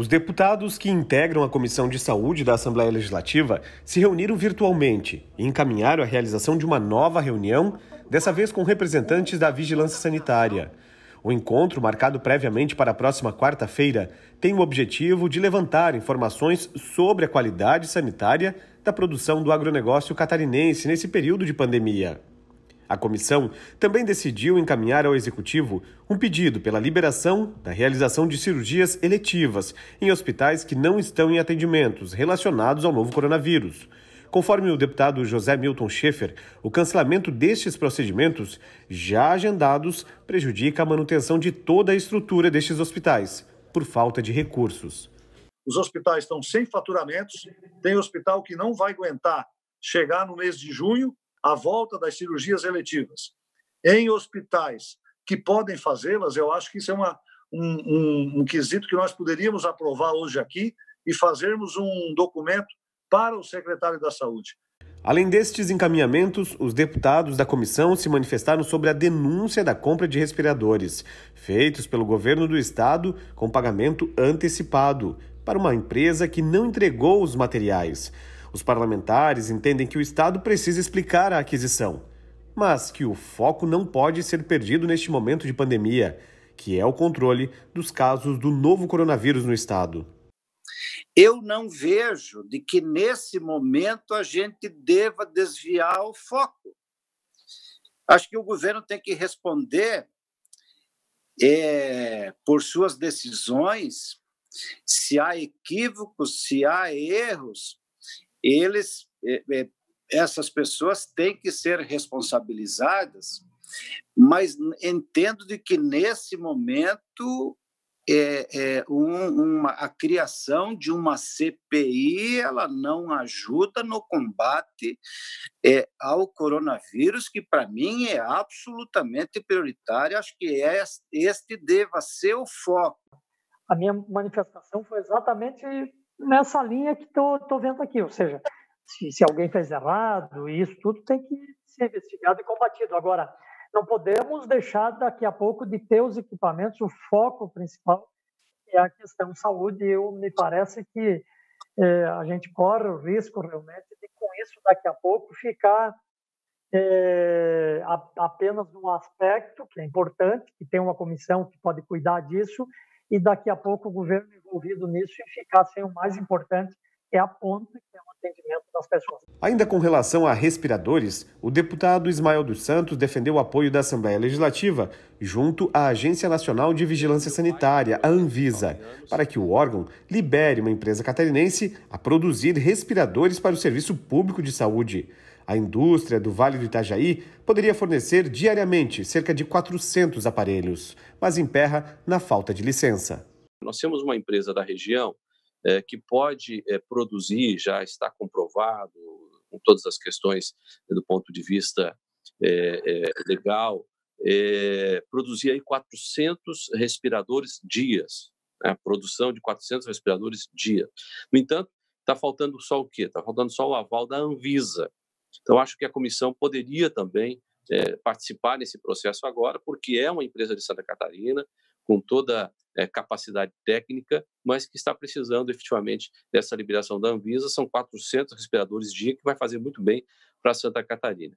Os deputados que integram a Comissão de Saúde da Assembleia Legislativa se reuniram virtualmente e encaminharam a realização de uma nova reunião, dessa vez com representantes da Vigilância Sanitária. O encontro, marcado previamente para a próxima quarta-feira, tem o objetivo de levantar informações sobre a qualidade sanitária da produção do agronegócio catarinense nesse período de pandemia. A comissão também decidiu encaminhar ao executivo um pedido pela liberação da realização de cirurgias eletivas em hospitais que não estão em atendimentos relacionados ao novo coronavírus. Conforme o deputado José Milton Schaefer, o cancelamento destes procedimentos, já agendados, prejudica a manutenção de toda a estrutura destes hospitais, por falta de recursos. Os hospitais estão sem faturamentos, tem hospital que não vai aguentar chegar no mês de junho a volta das cirurgias eletivas em hospitais que podem fazê-las, eu acho que isso é uma, um, um, um quesito que nós poderíamos aprovar hoje aqui e fazermos um documento para o secretário da Saúde. Além destes encaminhamentos, os deputados da comissão se manifestaram sobre a denúncia da compra de respiradores, feitos pelo governo do estado com pagamento antecipado, para uma empresa que não entregou os materiais. Os parlamentares entendem que o Estado precisa explicar a aquisição, mas que o foco não pode ser perdido neste momento de pandemia, que é o controle dos casos do novo coronavírus no Estado. Eu não vejo de que nesse momento a gente deva desviar o foco. Acho que o governo tem que responder é, por suas decisões, se há equívocos, se há erros, eles, é, é, essas pessoas têm que ser responsabilizadas, mas entendo de que nesse momento é, é, um, uma, a criação de uma CPI ela não ajuda no combate é, ao coronavírus, que para mim é absolutamente prioritário. Acho que é, este deva ser o foco. A minha manifestação foi exatamente nessa linha que estou tô, tô vendo aqui. Ou seja, se, se alguém fez errado, isso tudo tem que ser investigado e combatido. Agora, não podemos deixar daqui a pouco de ter os equipamentos, o foco principal, é a questão saúde. E eu, me parece que é, a gente corre o risco realmente de, com isso, daqui a pouco, ficar é, apenas num aspecto que é importante, que tem uma comissão que pode cuidar disso, e daqui a pouco o governo envolvido nisso e ficar sem o mais importante, que é a ponta, que é o Ainda com relação a respiradores, o deputado Ismael dos Santos defendeu o apoio da Assembleia Legislativa junto à Agência Nacional de Vigilância Sanitária, a Anvisa, para que o órgão libere uma empresa catarinense a produzir respiradores para o Serviço Público de Saúde. A indústria do Vale do Itajaí poderia fornecer diariamente cerca de 400 aparelhos, mas emperra na falta de licença. Nós temos uma empresa da região é, que pode é, produzir, já está comprovado, com todas as questões né, do ponto de vista eh, eh, legal, eh, produzia aí 400 respiradores dias, né? a produção de 400 respiradores dia. No entanto, está faltando só o quê? Está faltando só o aval da Anvisa. Então, acho que a comissão poderia também é, participar nesse processo agora, porque é uma empresa de Santa Catarina, com toda é, capacidade técnica, mas que está precisando efetivamente dessa liberação da Anvisa. São 400 respiradores dia que vai fazer muito bem para Santa Catarina.